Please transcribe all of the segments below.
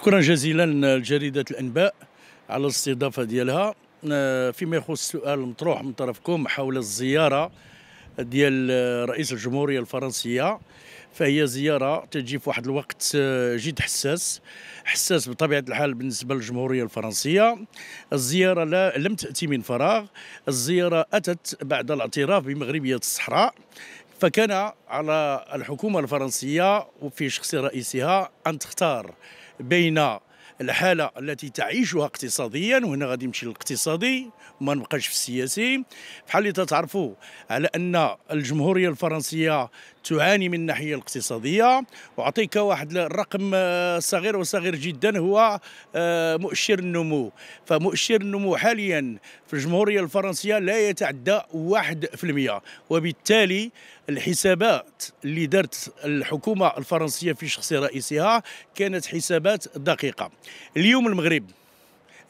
شكرا جزيلا لجريدة الأنباء على الاستضافة ديالها آه، فيما يخص السؤال المطروح من طرفكم حول الزيارة ديال رئيس الجمهورية الفرنسية فهي زيارة تجي في واحد الوقت آه، جد حساس حساس بطبيعة الحال بالنسبة للجمهورية الفرنسية الزيارة لا لم تأتي من فراغ الزيارة أتت بعد الاعتراف بمغربية الصحراء فكان على الحكومة الفرنسية وفي شخص رئيسها أن تختار being not. الحاله التي تعيشها اقتصاديا وهنا غادي نمشي للاقتصادي وما نبقاش في السياسي بحال اللي تتعرفوا على ان الجمهوريه الفرنسيه تعاني من الناحيه الاقتصاديه واعطيك واحد الرقم آه، صغير وصغير جدا هو آه، مؤشر النمو فمؤشر النمو حاليا في الجمهوريه الفرنسيه لا يتعدى 1% وبالتالي الحسابات اللي دارت الحكومه الفرنسيه في شخص رئيسها كانت حسابات دقيقه اليوم المغرب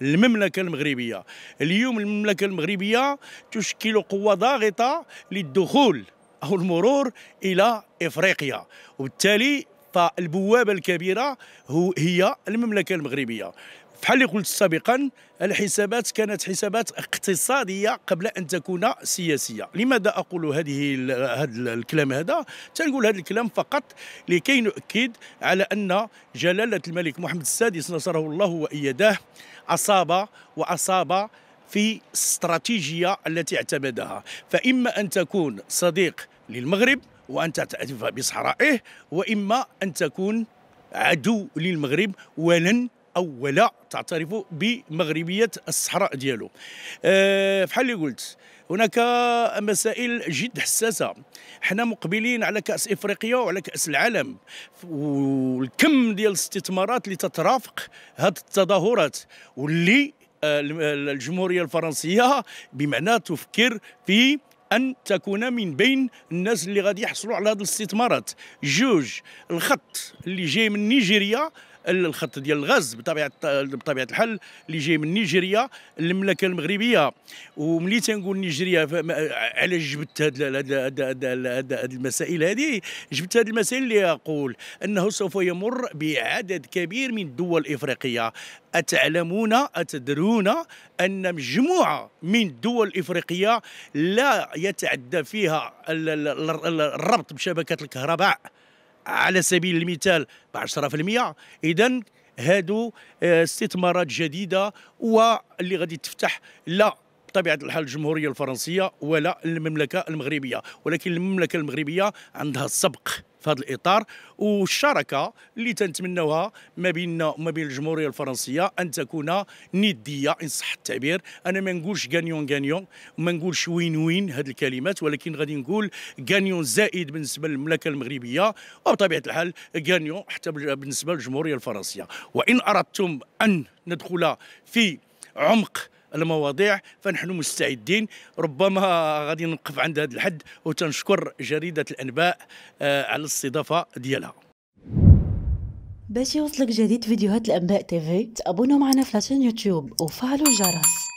المملكة المغربية اليوم المملكة المغربية تشكل قوة ضاغطة للدخول أو المرور إلى إفريقيا وبالتالي فالبوابة الكبيرة هو هي المملكة المغربية بحال اللي قلت سابقا الحسابات كانت حسابات اقتصاديه قبل ان تكون سياسيه لماذا اقول هذه هذا الكلام هذا تنقول هذا الكلام فقط لكي نؤكد على ان جلاله الملك محمد السادس نصره الله وايداه اصاب واصاب في استراتيجيه التي اعتمدها فاما ان تكون صديق للمغرب وان تعترف بصحرائه واما ان تكون عدو للمغرب ولن او ولا تعترف بمغربيه الصحراء ديالو أه بحال اللي قلت هناك مسائل جد حساسه حنا مقبلين على كاس افريقيا وعلى كاس العالم والكم ديال الاستثمارات اللي تترافق هذه التظاهرات واللي آه، الجمهوريه الفرنسيه بمعنى تفكر في ان تكون من بين الناس اللي غادي يحصلوا على هذه الاستثمارات جوج الخط اللي جاي من نيجيريا الخط ديال الغاز بطبيعه بطبيعه الحال اللي جاي من نيجيريا للمملكه المغربيه وملي تنقول نيجيريا علاش جبت هذه المسائل هذه جبت هذه المسائل اللي يقول انه سوف يمر بعدد كبير من الدول الافريقيه أتعلمون أتدرون أن مجموعة من الدول الإفريقية لا يتعدى فيها الربط بشبكة الكهرباء على سبيل المثال ب 10% اذا هادو آه، استثمارات جديده واللي غادي تفتح لا بطبيعه الحال الجمهوريه الفرنسيه ولا المملكه المغربيه ولكن المملكه المغربيه عندها السبق في هذا الاطار والشراكه اللي تنتمناوها ما بيننا وما بين الجمهوريه الفرنسيه ان تكون نديه ان صح التعبير انا ما نقولش غانيون غانيون وما نقولش وين وين هذه الكلمات ولكن غادي نقول غانيون زائد بالنسبه للمملكه المغربيه وبطبيعه الحال غانيون حتى بالنسبه للجمهوريه الفرنسيه وان اردتم ان ندخل في عمق المواضيع فنحن مستعدين ربما غادي نوقف عند هذا الحد وتنشكر جريده الانباء آه، على الاستضافه ديالها باش يوصلك جديد فيديوهات الانباء تيفي تابونوا معنا في لاشين يوتيوب وفعلوا الجرس